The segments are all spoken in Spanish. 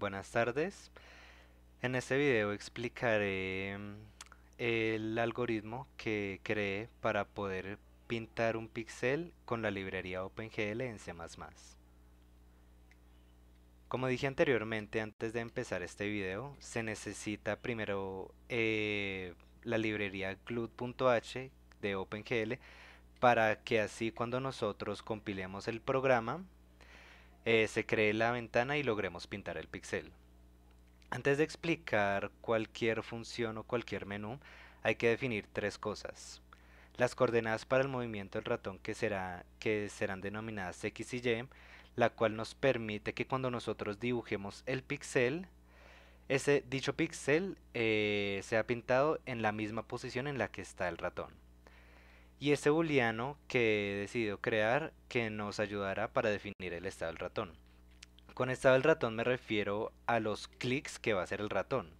Buenas tardes. En este video explicaré mm, el algoritmo que creé para poder pintar un pixel con la librería OpenGL en C++. Como dije anteriormente, antes de empezar este video, se necesita primero eh, la librería glut.h de OpenGL para que así cuando nosotros compilemos el programa eh, se cree la ventana y logremos pintar el pixel. Antes de explicar cualquier función o cualquier menú, hay que definir tres cosas. Las coordenadas para el movimiento del ratón que, será, que serán denominadas X y Y, la cual nos permite que cuando nosotros dibujemos el pixel, ese dicho pixel eh, sea pintado en la misma posición en la que está el ratón y este booleano que he decidido crear que nos ayudará para definir el estado del ratón. Con estado del ratón me refiero a los clics que va a hacer el ratón.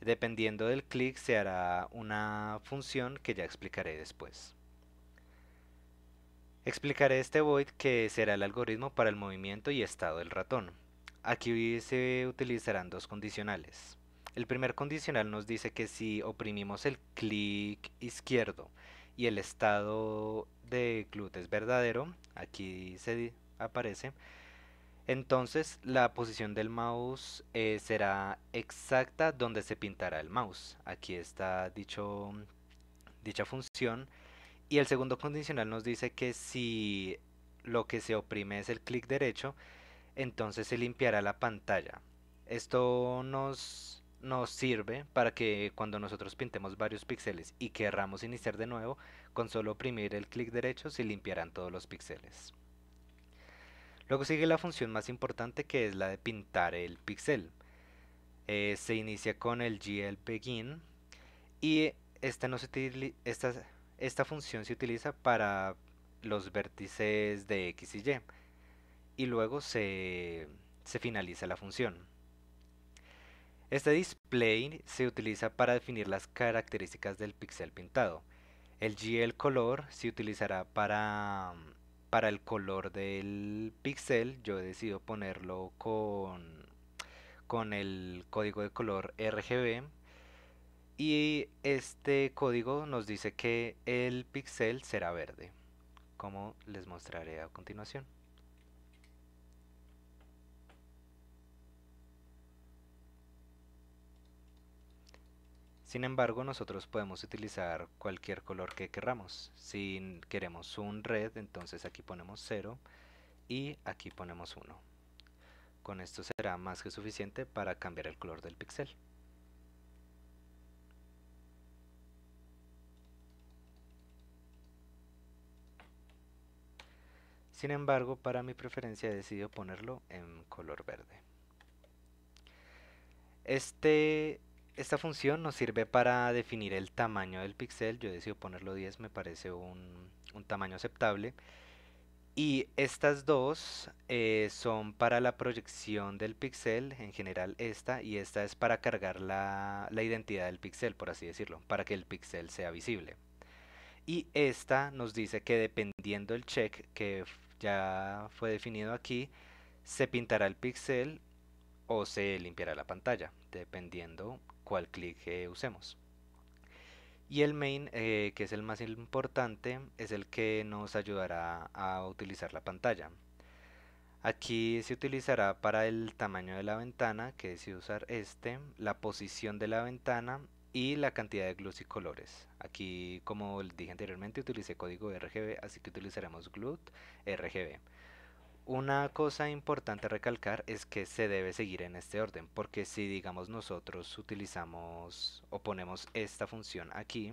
Dependiendo del clic se hará una función que ya explicaré después. Explicaré este void que será el algoritmo para el movimiento y estado del ratón. Aquí se utilizarán dos condicionales. El primer condicional nos dice que si oprimimos el clic izquierdo y el estado de GLUT es verdadero, aquí se aparece, entonces la posición del mouse eh, será exacta donde se pintará el mouse. Aquí está dicho, dicha función. Y el segundo condicional nos dice que si lo que se oprime es el clic derecho, entonces se limpiará la pantalla. Esto nos nos sirve para que cuando nosotros pintemos varios píxeles y querramos iniciar de nuevo, con solo oprimir el clic derecho se limpiarán todos los píxeles. Luego sigue la función más importante que es la de pintar el píxel. Eh, se inicia con el GL y esta, función se utiliza para los vértices de X y Y y luego se, se finaliza la función. Este display se utiliza para definir las características del pixel pintado. El GL color se utilizará para, para el color del pixel, Yo he decidido ponerlo con, con el código de color RGB. Y este código nos dice que el pixel será verde, como les mostraré a continuación. Sin embargo, nosotros podemos utilizar cualquier color que queramos. Si queremos un red, entonces aquí ponemos 0 y aquí ponemos 1. Con esto será más que suficiente para cambiar el color del pixel. Sin embargo, para mi preferencia he decidido ponerlo en color verde. Este esta función nos sirve para definir el tamaño del píxel. Yo decido ponerlo 10, me parece un, tamaño aceptable. Y estas dos eh, son para la proyección del píxel, en general esta, y esta es para cargar la, la identidad del píxel, por así decirlo, para que el píxel sea visible. Y esta nos dice que dependiendo del check que ya fue definido aquí, se pintará el píxel o se limpiará la pantalla, dependiendo cuál clic usemos. Y el main, eh, que es el más importante, es el que nos ayudará a utilizar la pantalla. Aquí se utilizará para el tamaño de la ventana, que decidí usar este, la posición de la ventana y la cantidad de glues y colores. Aquí, como dije anteriormente, utilicé código RGB, así que utilizaremos GLUT RGB. Una cosa importante recalcar es que se debe seguir en este orden, porque si digamos nosotros utilizamos o ponemos esta función aquí,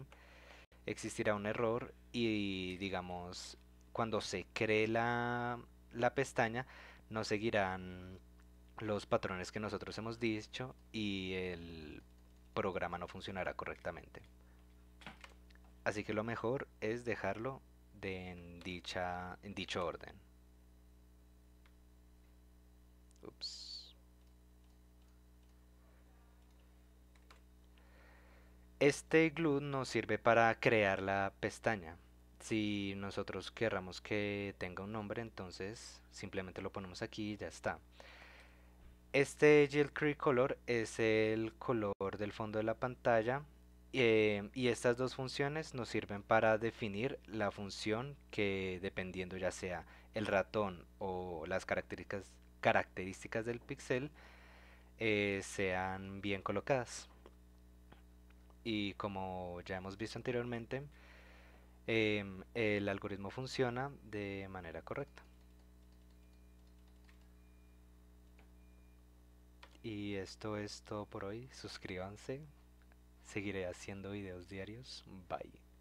existirá un error y digamos cuando se cree la, pestaña no seguirán los patrones que nosotros hemos dicho y el programa no funcionará correctamente. Así que lo mejor es dejarlo dicha, en dicho orden. Este glue nos sirve para crear la pestaña. Si nosotros querramos que tenga un nombre, entonces simplemente lo ponemos aquí y ya está. Este Gel Color es el color del fondo de la pantalla eh, y estas dos funciones nos sirven para definir la función que dependiendo ya sea el ratón o las características, características del pixel eh, sean bien colocadas. Y como ya hemos visto anteriormente, em, el algoritmo funciona de manera correcta. Y esto es todo por hoy. Suscríbanse. Seguiré haciendo videos diarios. Bye.